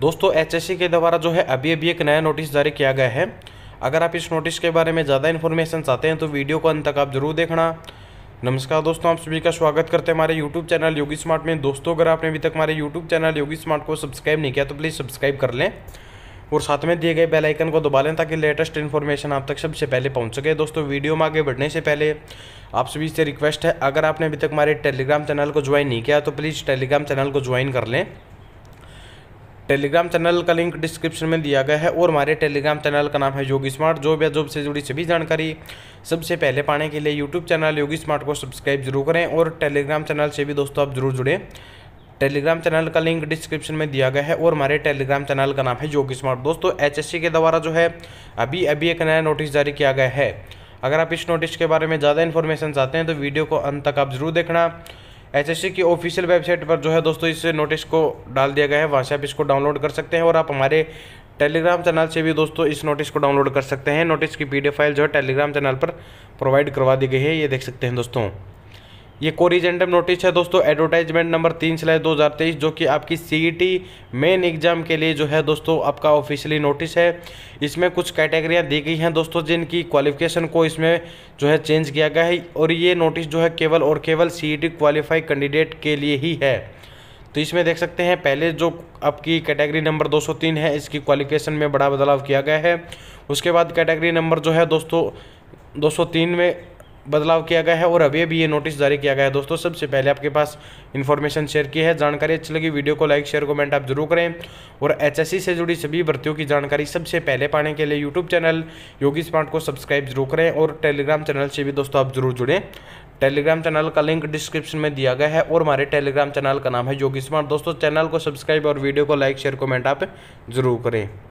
दोस्तों एचएससी के द्वारा जो है अभी अभी एक नया नोटिस जारी किया गया है अगर आप इस नोटिस के बारे में ज़्यादा इन्फॉर्मेशन चाहते हैं तो वीडियो को अंत तक आप जरूर देखना नमस्कार दोस्तों आप सभी का स्वागत करते हैं हमारे YouTube चैनल योगी स्मार्ट में दोस्तों अगर आपने अभी तक हमारे YouTube चैनल योगी स्मार्ट को सब्सक्राइब नहीं किया तो प्लीज़ सब्सक्राइब कर लें और साथ में दिए गए बेल आइकन को दबा लें ताकि लेटेस्ट इन्फॉर्मेशन आप तक सबसे पहले पहुंच सके दोस्तों वीडियो में आगे बढ़ने से पहले आप सभी से रिक्वेस्ट है अगर आपने अभी तक हमारे टेलीग्राम चैनल को ज्वाइन नहीं किया तो प्लीज़ टेलीग्राम चैनल को ज्वाइन कर लें टेलीग्राम चैनल का लिंक डिस्क्रिप्शन में दिया गया है और हमारे टेलीग्राम चैनल का नाम है योगी स्मार्ट जॉब या जॉब से जुड़ी सभी जानकारी सबसे पहले पाने के लिए यूट्यूब चैनल योगी स्मार्ट को सब्सक्राइब जरूर करें और टेलीग्राम चैनल से भी दोस्तों आप जरूर जुड़ें टेलीग्राम चैनल का लिंक डिस्क्रिप्शन में दिया गया है और हमारे टेलीग्राम चैनल का नाम है योगी स्मार्ट दोस्तों एच के द्वारा जो है अभी अभी एक नया नोटिस जारी किया गया है अगर आप इस नोटिस के बारे में ज़्यादा इन्फॉर्मेशन चाहते हैं तो वीडियो को अंत तक आप जरूर देखना सी की ऑफिशियल वेबसाइट पर जो है दोस्तों इस नोटिस को डाल दिया गया है वहाँ से आप इसको डाउनलोड कर सकते हैं और आप हमारे टेलीग्राम चैनल से भी दोस्तों इस नोटिस को डाउनलोड कर सकते हैं नोटिस की पी फाइल जो है टेलीग्राम चैनल पर प्रोवाइड करवा दी गई है ये देख सकते हैं दोस्तों ये कोरिजेंडम नोटिस है दोस्तों एडवर्टाइजमेंट नंबर तीन सिलाई दो हज़ार तेईस जो कि आपकी सी मेन एग्जाम के लिए जो है दोस्तों आपका ऑफिशियली नोटिस है इसमें कुछ कैटेगरियाँ दी गई हैं दोस्तों जिनकी क्वालिफिकेशन को इसमें जो है चेंज किया गया है और ये नोटिस जो है केवल और केवल सी क्वालिफाई कैंडिडेट के लिए ही है तो इसमें देख सकते हैं पहले जो आपकी कैटेगरी नंबर 203 है इसकी क्वालिफिकेशन में बड़ा बदलाव किया गया है उसके बाद कैटेगरी नंबर जो है दोस्तों 203 में बदलाव किया गया है और अभी अभी ये नोटिस जारी किया गया है दोस्तों सबसे पहले आपके पास इन्फॉर्मेशन शेयर की है जानकारी अच्छी लगी वीडियो को लाइक शेयर कमेंट आप जरूर करें और एचएससी से जुड़ी सभी भर्तियों की जानकारी सबसे पहले पाने के लिए यूट्यूब चैनल योगी स्मार्ट को सब्सक्राइब जरूर करें और टेलीग्राम चैनल से भी दोस्तों आप जरूर जुड़ें टेलीग्राम चैनल का लिंक डिस्क्रिप्शन में दिया गया है और हमारे टेलीग्राम चैनल का नाम है योगी स्मार्ट दोस्तों चैनल को सब्सक्राइब और वीडियो को लाइक शेयर कमेंट आप जरूर करें